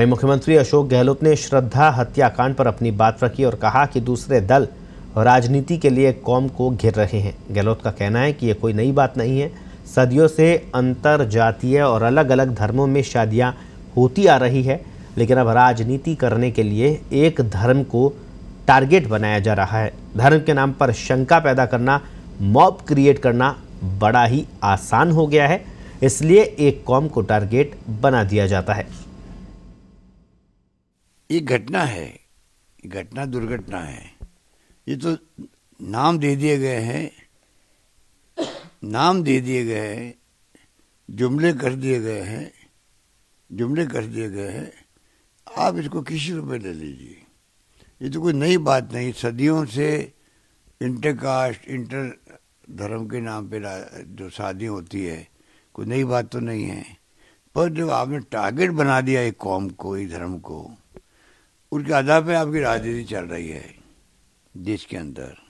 वहीं मुख्यमंत्री अशोक गहलोत ने श्रद्धा हत्याकांड पर अपनी बात रखी और कहा कि दूसरे दल राजनीति के लिए कौम को घिर रहे हैं गहलोत का कहना है कि ये कोई नई बात नहीं है सदियों से अंतर जातीय और अलग अलग धर्मों में शादियाँ होती आ रही है लेकिन अब राजनीति करने के लिए एक धर्म को टारगेट बनाया जा रहा है धर्म के नाम पर शंका पैदा करना मॉब क्रिएट करना बड़ा ही आसान हो गया है इसलिए एक कौम को टारगेट बना दिया जाता है ये घटना है घटना दुर्घटना है ये तो नाम दे दिए गए हैं नाम दे दिए गए हैं जुमले कर दिए गए हैं जुमले कर दिए गए हैं आप इसको किसी में ले लीजिए ये तो कोई नई बात नहीं सदियों से इंटरकास्ट इंटर धर्म के नाम पे जो शादी होती है कोई नई बात तो नहीं है पर जब आपने टारगेट बना दिया एक कौम को एक धर्म को उनके आधार पर आपकी राजनीति चल रही है देश के अंदर